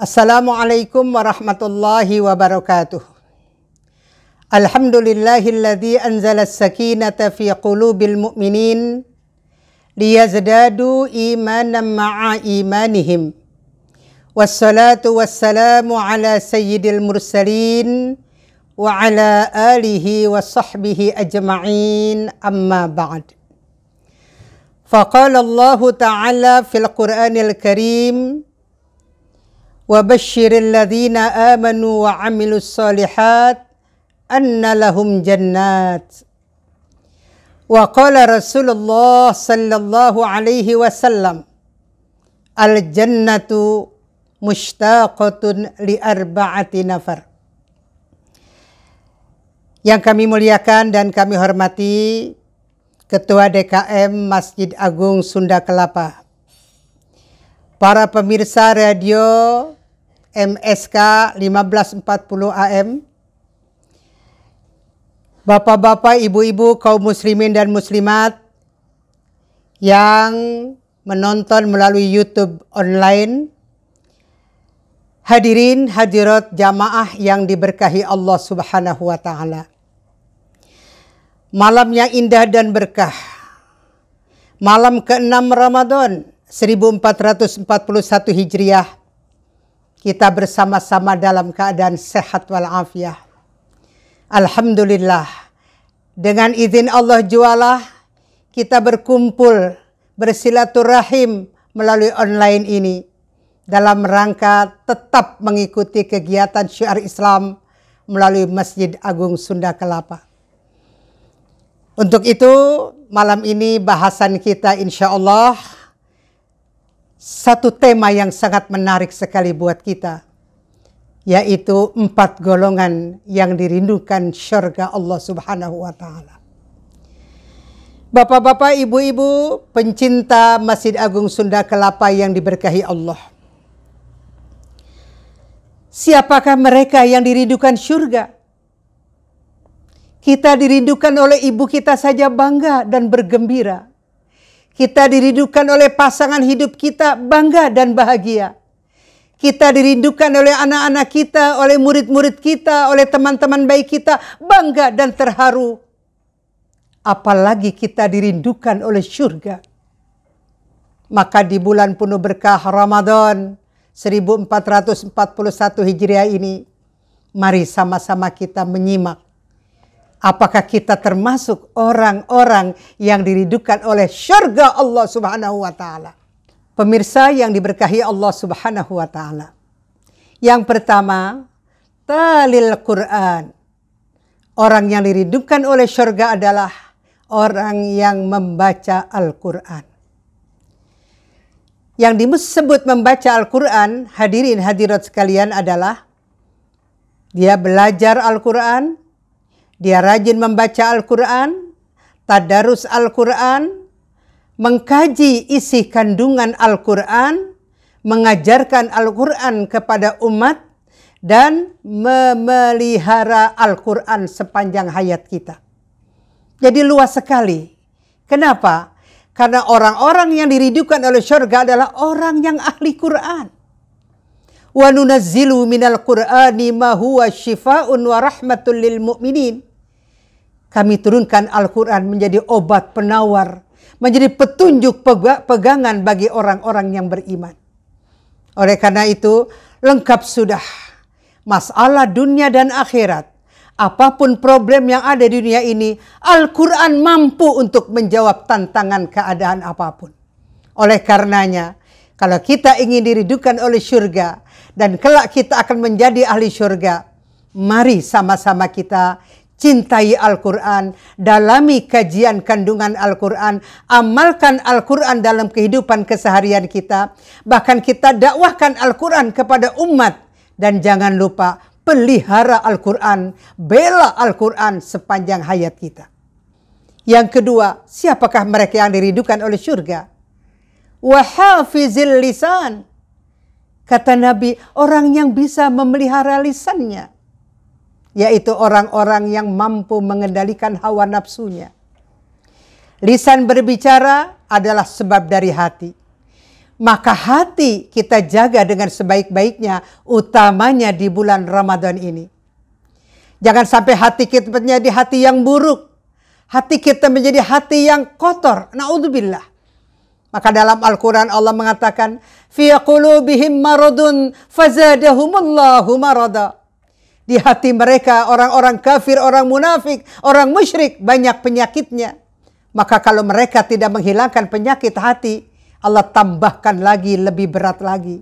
السلام عليكم ورحمة الله وبركاته الحمد لله الذي أنزل السكينة في قلوب المؤمنين ليزدادوا إيمانا مع إيمانهم والصلاة والسلام على سيد المرسلين وعلى آله وصحبه أجمعين أما بعد فقال الله تعالى في القرآن الكريم وبشر الذين آمنوا وعملوا الصالحات أن لهم جنات وقال رسول الله صلى الله عليه وسلم الجنة مشتاقة لأربعة نفر Yang kami muliakan dan kami hormati Ketua DKM Masjid Agung Sunda Kelapa para pemirsa radio MSK 1540 AM. Bapak-bapak, ibu-ibu, kaum muslimin dan muslimat yang menonton melalui YouTube online. Hadirin hadirat jamaah yang diberkahi Allah Subhanahu wa taala. Malam yang indah dan berkah. Malam ke-6 Ramadan 1441 Hijriah kita bersama-sama dalam keadaan sehat walafiat. Alhamdulillah. Dengan izin Allah jualah kita berkumpul bersilaturahim melalui online ini dalam rangka tetap mengikuti kegiatan syiar Islam melalui Masjid Agung Sunda Kelapa. Untuk itu, malam ini bahasan kita insya Allah satu tema yang sangat menarik sekali buat kita, yaitu empat golongan yang dirindukan syurga Allah Subhanahu wa Ta'ala. Bapak-bapak, ibu-ibu, pencinta Masjid Agung Sunda Kelapa yang diberkahi Allah. Siapakah mereka yang dirindukan syurga? Kita dirindukan oleh ibu kita saja bangga dan bergembira kita dirindukan oleh pasangan hidup kita bangga dan bahagia. Kita dirindukan oleh anak-anak kita, oleh murid-murid kita, oleh teman-teman baik kita bangga dan terharu. Apalagi kita dirindukan oleh syurga. Maka di bulan penuh berkah Ramadan 1441 Hijriah ini, mari sama-sama kita menyimak Apakah kita termasuk orang-orang yang diridukan oleh syurga Allah Subhanahu wa taala? Pemirsa yang diberkahi Allah Subhanahu wa taala. Yang pertama, talil Quran. Orang yang diridukan oleh syurga adalah orang yang membaca Al-Quran. Yang disebut membaca Al-Quran, hadirin hadirat sekalian adalah dia belajar Al-Quran, dia rajin membaca Al-Quran, tadarus Al-Quran, mengkaji isi kandungan Al-Quran, mengajarkan Al-Quran kepada umat, dan memelihara Al-Quran sepanjang hayat kita. Jadi luas sekali. Kenapa? Karena orang-orang yang diridukan oleh syurga adalah orang yang ahli Quran. وَنُنَزِّلُ مِنَ الْقُرْآنِ مَا هُوَ شِفَاءٌ وَرَحْمَةٌ لِلْمُؤْمِنِينَ kami turunkan Al-Quran menjadi obat penawar, menjadi petunjuk pegangan bagi orang-orang yang beriman. Oleh karena itu, lengkap sudah masalah dunia dan akhirat. Apapun problem yang ada di dunia ini, Al-Quran mampu untuk menjawab tantangan keadaan apapun. Oleh karenanya, kalau kita ingin diridukan oleh syurga dan kelak kita akan menjadi ahli syurga, mari sama-sama kita cintai Al-Quran, dalami kajian kandungan Al-Quran, amalkan Al-Quran dalam kehidupan keseharian kita, bahkan kita dakwahkan Al-Quran kepada umat, dan jangan lupa pelihara Al-Quran, bela Al-Quran sepanjang hayat kita. Yang kedua, siapakah mereka yang diridukan oleh syurga? Wahafizil lisan. Kata Nabi, orang yang bisa memelihara lisannya yaitu orang-orang yang mampu mengendalikan hawa nafsunya. Lisan berbicara adalah sebab dari hati. Maka hati kita jaga dengan sebaik-baiknya, utamanya di bulan Ramadan ini. Jangan sampai hati kita menjadi hati yang buruk. Hati kita menjadi hati yang kotor. Naudzubillah. Maka dalam Al-Quran Allah mengatakan, Fi qulubihim maradun fazadahumullahu marada di hati mereka orang-orang kafir, orang munafik, orang musyrik banyak penyakitnya. Maka kalau mereka tidak menghilangkan penyakit hati, Allah tambahkan lagi lebih berat lagi.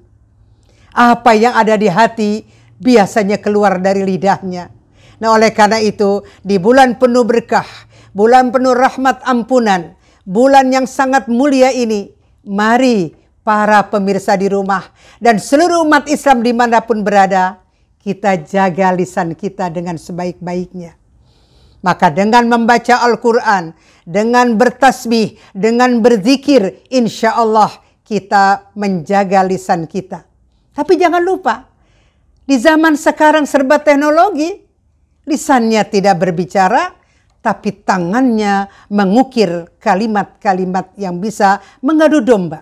Apa yang ada di hati biasanya keluar dari lidahnya. Nah oleh karena itu di bulan penuh berkah, bulan penuh rahmat ampunan, bulan yang sangat mulia ini, mari para pemirsa di rumah dan seluruh umat Islam dimanapun berada, kita jaga lisan kita dengan sebaik-baiknya. Maka dengan membaca Al-Quran, dengan bertasbih, dengan berzikir, insya Allah kita menjaga lisan kita. Tapi jangan lupa, di zaman sekarang serba teknologi, lisannya tidak berbicara, tapi tangannya mengukir kalimat-kalimat yang bisa mengadu domba.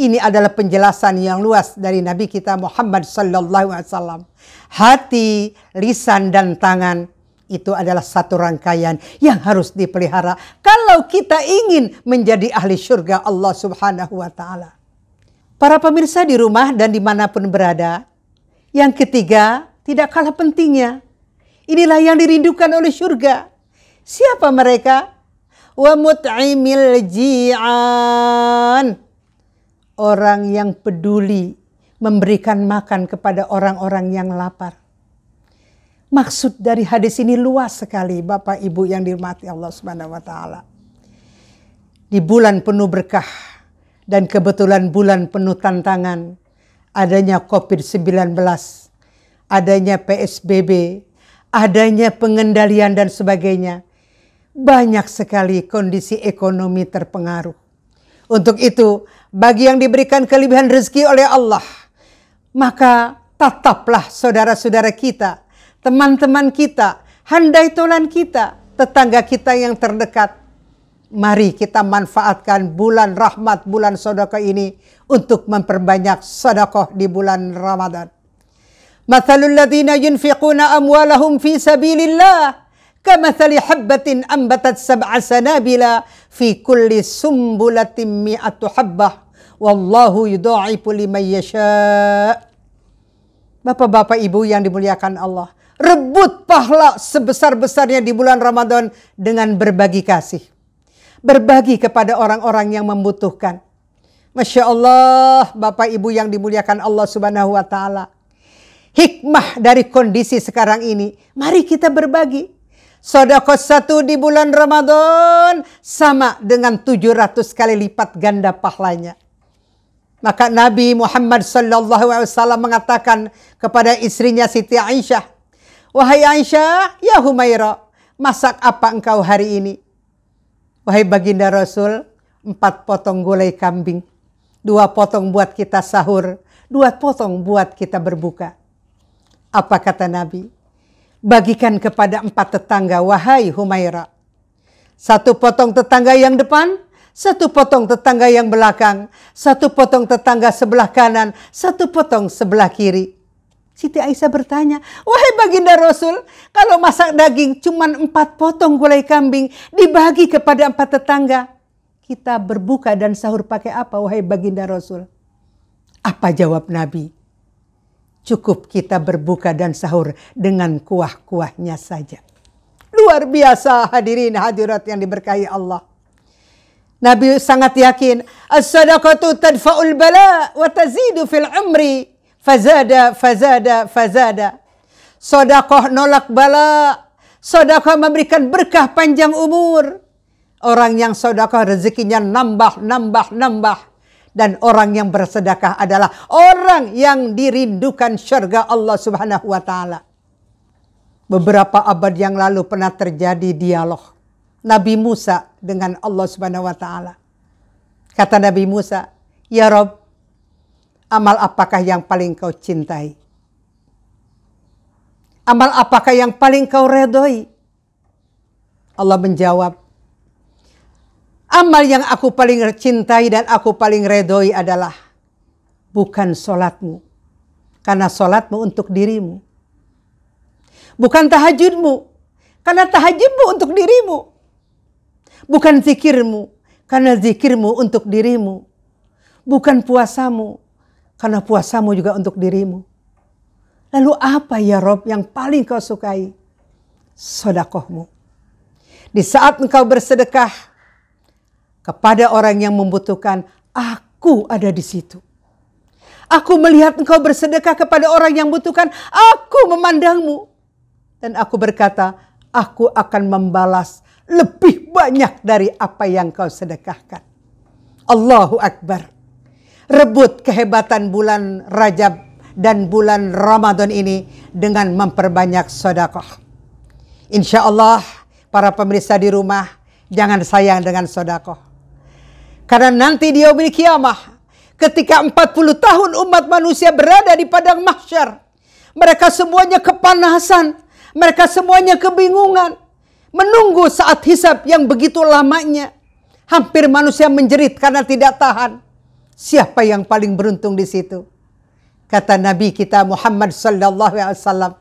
Ini adalah penjelasan yang luas dari Nabi kita Muhammad sallallahu alaihi wasallam. Hati, lisan dan tangan itu adalah satu rangkaian yang harus dipelihara kalau kita ingin menjadi ahli syurga Allah Subhanahu wa taala. Para pemirsa di rumah dan dimanapun berada, yang ketiga tidak kalah pentingnya. Inilah yang dirindukan oleh syurga. Siapa mereka? Wa mut'imil ji'an orang yang peduli memberikan makan kepada orang-orang yang lapar. Maksud dari hadis ini luas sekali Bapak Ibu yang dirahmati Allah Subhanahu wa taala. Di bulan penuh berkah dan kebetulan bulan penuh tantangan, adanya Covid-19, adanya PSBB, adanya pengendalian dan sebagainya. Banyak sekali kondisi ekonomi terpengaruh. Untuk itu, bagi yang diberikan kelebihan rezeki oleh Allah, maka tataplah saudara-saudara kita, teman-teman kita, handai tolan kita, tetangga kita yang terdekat. Mari kita manfaatkan bulan rahmat, bulan sodako ini untuk memperbanyak sodakoh di bulan Ramadan. Mathalul ladhina yunfiquna amwalahum fi sabilillah Kamathali habbatin ambatat sab'a sanabila fi kulli sumbulatin mi'atu habbah. Wallahu yudha'ifu liman yasha'. Bapak-bapak ibu yang dimuliakan Allah. Rebut pahala sebesar-besarnya di bulan Ramadan dengan berbagi kasih. Berbagi kepada orang-orang yang membutuhkan. Masya Allah, Bapak Ibu yang dimuliakan Allah Subhanahu wa Ta'ala. Hikmah dari kondisi sekarang ini, mari kita berbagi. Sodakoh satu di bulan Ramadan sama dengan 700 kali lipat ganda pahalanya. Maka Nabi Muhammad SAW mengatakan kepada istrinya Siti Aisyah, "Wahai Aisyah, ya Humaira, masak apa engkau hari ini?" Wahai baginda Rasul, empat potong gulai kambing, dua potong buat kita sahur, dua potong buat kita berbuka. Apa kata Nabi? bagikan kepada empat tetangga, wahai Humaira. Satu potong tetangga yang depan, satu potong tetangga yang belakang, satu potong tetangga sebelah kanan, satu potong sebelah kiri. Siti Aisyah bertanya, wahai baginda Rasul, kalau masak daging cuma empat potong gulai kambing dibagi kepada empat tetangga. Kita berbuka dan sahur pakai apa wahai baginda Rasul? Apa jawab Nabi? Cukup kita berbuka dan sahur dengan kuah-kuahnya saja. Luar biasa hadirin hadirat yang diberkahi Allah. Nabi sangat yakin, "As-sadaqatu tadfa'ul bala wa tazidu fil umri." Fazada, fazada, fazada. Sodakoh nolak bala. Sodakoh memberikan berkah panjang umur. Orang yang sodakoh rezekinya nambah, nambah, nambah dan orang yang bersedekah adalah orang yang dirindukan syurga Allah Subhanahu wa taala. Beberapa abad yang lalu pernah terjadi dialog Nabi Musa dengan Allah Subhanahu wa taala. Kata Nabi Musa, "Ya Rob, amal apakah yang paling kau cintai? Amal apakah yang paling kau redoi?" Allah menjawab, Amal yang aku paling cintai dan aku paling redoi adalah bukan solatmu. Karena solatmu untuk dirimu. Bukan tahajudmu. Karena tahajudmu untuk dirimu. Bukan zikirmu. Karena zikirmu untuk dirimu. Bukan puasamu. Karena puasamu juga untuk dirimu. Lalu apa ya Rob yang paling kau sukai? Sodakohmu. Di saat engkau bersedekah, kepada orang yang membutuhkan, aku ada di situ. Aku melihat engkau bersedekah kepada orang yang membutuhkan, aku memandangmu. Dan aku berkata, aku akan membalas lebih banyak dari apa yang kau sedekahkan. Allahu Akbar. Rebut kehebatan bulan Rajab dan bulan Ramadan ini dengan memperbanyak sodakoh. Insya Allah para pemirsa di rumah jangan sayang dengan sodakoh. Karena nanti di yaumil kiamah ketika 40 tahun umat manusia berada di padang mahsyar mereka semuanya kepanasan mereka semuanya kebingungan menunggu saat hisab yang begitu lamanya hampir manusia menjerit karena tidak tahan siapa yang paling beruntung di situ kata nabi kita Muhammad sallallahu alaihi wasallam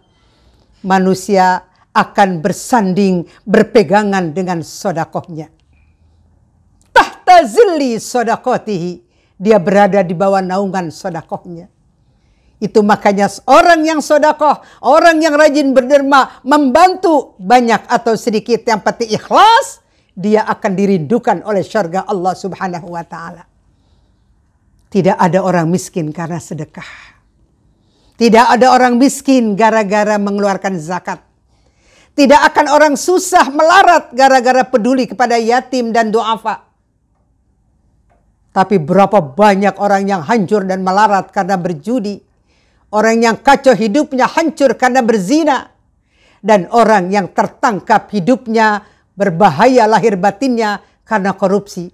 manusia akan bersanding berpegangan dengan sodakohnya tahta zilli sodakotihi. Dia berada di bawah naungan sodakohnya. Itu makanya orang yang sodakoh, orang yang rajin berderma, membantu banyak atau sedikit yang penting ikhlas, dia akan dirindukan oleh syurga Allah subhanahu wa ta'ala. Tidak ada orang miskin karena sedekah. Tidak ada orang miskin gara-gara mengeluarkan zakat. Tidak akan orang susah melarat gara-gara peduli kepada yatim dan duafa. Tapi berapa banyak orang yang hancur dan melarat karena berjudi. Orang yang kacau hidupnya hancur karena berzina. Dan orang yang tertangkap hidupnya berbahaya lahir batinnya karena korupsi.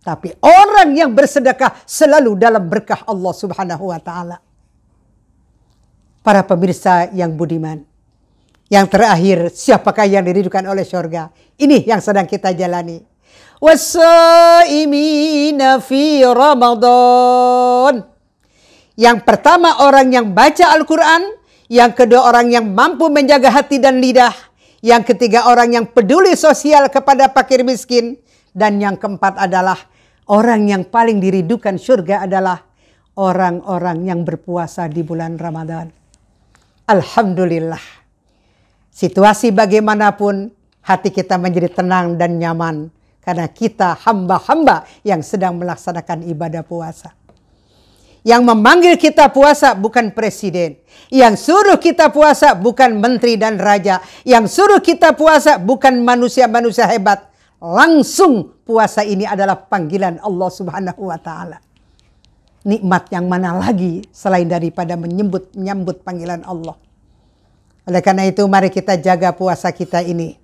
Tapi orang yang bersedekah selalu dalam berkah Allah subhanahu wa ta'ala. Para pemirsa yang budiman. Yang terakhir, siapakah yang diridukan oleh syurga? Ini yang sedang kita jalani wasaimina fi Ramadan. Yang pertama orang yang baca Al-Quran. Yang kedua orang yang mampu menjaga hati dan lidah. Yang ketiga orang yang peduli sosial kepada fakir miskin. Dan yang keempat adalah orang yang paling diridukan surga adalah orang-orang yang berpuasa di bulan Ramadan. Alhamdulillah. Situasi bagaimanapun hati kita menjadi tenang dan nyaman karena kita hamba-hamba yang sedang melaksanakan ibadah puasa. Yang memanggil kita puasa bukan presiden. Yang suruh kita puasa bukan menteri dan raja. Yang suruh kita puasa bukan manusia-manusia hebat. Langsung puasa ini adalah panggilan Allah Subhanahu wa taala nikmat yang mana lagi selain daripada menyebut menyambut panggilan Allah. Oleh karena itu mari kita jaga puasa kita ini.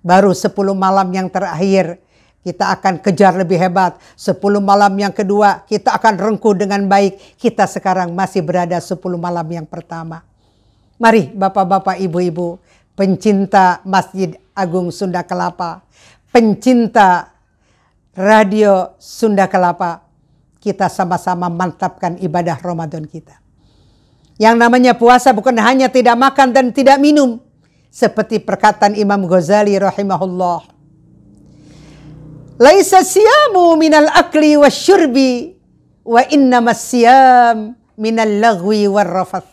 Baru 10 malam yang terakhir kita akan kejar lebih hebat. Sepuluh malam yang kedua, kita akan rengkuh dengan baik. Kita sekarang masih berada sepuluh malam yang pertama. Mari bapak-bapak, ibu-ibu, pencinta Masjid Agung Sunda Kelapa, pencinta Radio Sunda Kelapa, kita sama-sama mantapkan ibadah Ramadan kita. Yang namanya puasa bukan hanya tidak makan dan tidak minum. Seperti perkataan Imam Ghazali rahimahullah Laisa siyamu minal akli syurbi wa innamas siyam minal lagwi rafat.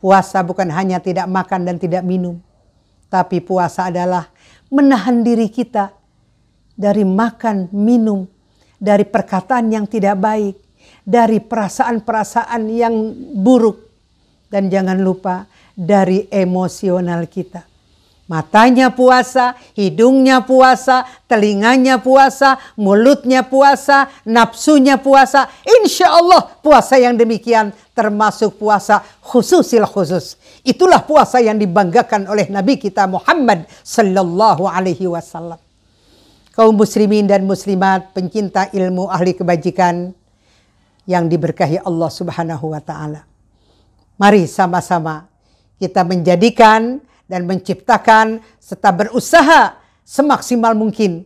Puasa bukan hanya tidak makan dan tidak minum, tapi puasa adalah menahan diri kita dari makan, minum, dari perkataan yang tidak baik, dari perasaan-perasaan yang buruk, dan jangan lupa dari emosional kita. Matanya puasa, hidungnya puasa, telinganya puasa, mulutnya puasa, nafsunya puasa. Insya Allah puasa yang demikian termasuk puasa khususil khusus. Itulah puasa yang dibanggakan oleh Nabi kita Muhammad Sallallahu Alaihi Wasallam. Kaum muslimin dan muslimat pencinta ilmu ahli kebajikan yang diberkahi Allah Subhanahu wa taala. Mari sama-sama kita menjadikan dan menciptakan serta berusaha semaksimal mungkin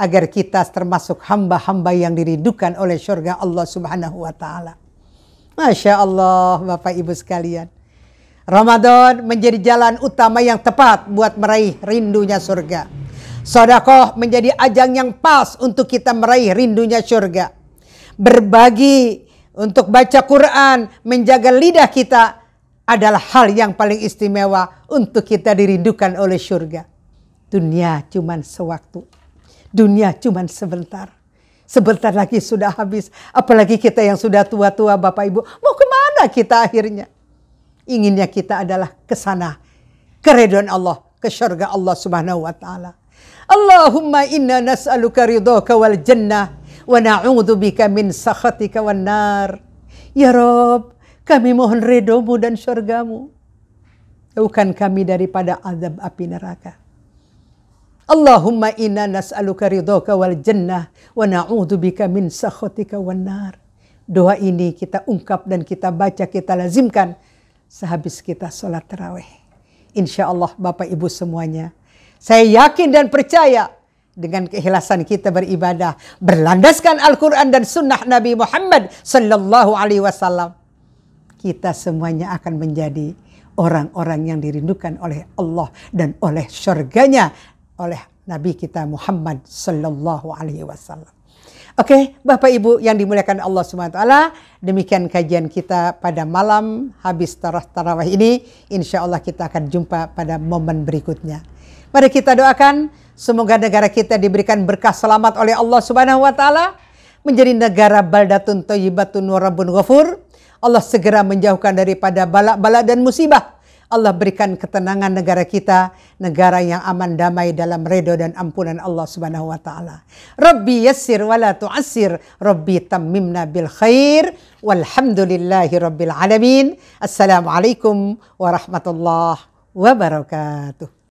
agar kita termasuk hamba-hamba yang dirindukan oleh syurga Allah Subhanahu wa taala. Masya Allah Bapak Ibu sekalian. Ramadan menjadi jalan utama yang tepat buat meraih rindunya surga. Sodakoh menjadi ajang yang pas untuk kita meraih rindunya surga. Berbagi untuk baca Quran, menjaga lidah kita, adalah hal yang paling istimewa untuk kita dirindukan oleh surga. Dunia cuma sewaktu. Dunia cuma sebentar. Sebentar lagi sudah habis. Apalagi kita yang sudah tua-tua Bapak Ibu. Mau kemana kita akhirnya? Inginnya kita adalah ke sana. Keredon Allah. Ke syurga Allah subhanahu wa ta'ala. Allahumma inna nas'aluka ridhoka wal jannah. Wa na'udhu bika min sakhatika wal nar. Ya Rob, kami mohon redomu dan syurgamu. Jauhkan kami daripada azab api neraka. Allahumma inna nas'aluka ridhoka wal jannah wa na'udhu bika min sakhotika wan nar. Doa ini kita ungkap dan kita baca, kita lazimkan sehabis kita sholat terawih. Insya Allah Bapak Ibu semuanya. Saya yakin dan percaya dengan keikhlasan kita beribadah berlandaskan Al-Quran dan Sunnah Nabi Muhammad Sallallahu Alaihi Wasallam kita semuanya akan menjadi orang-orang yang dirindukan oleh Allah dan oleh syurganya oleh Nabi kita Muhammad sallallahu alaihi wasallam. Oke, Bapak Ibu yang dimuliakan Allah SWT, demikian kajian kita pada malam habis tarawih tarawih ini. Insya Allah kita akan jumpa pada momen berikutnya. Mari kita doakan semoga negara kita diberikan berkah selamat oleh Allah Subhanahu wa taala menjadi negara baldatun tayyibatun warabun ghafur Allah segera menjauhkan daripada balak-balak dan musibah. Allah berikan ketenangan negara kita, negara yang aman damai dalam redo dan ampunan Allah Subhanahu wa taala. Rabbi yassir wa la tu'assir, Rabbi tammimna bil khair walhamdulillahi rabbil alamin. Assalamualaikum warahmatullahi wabarakatuh.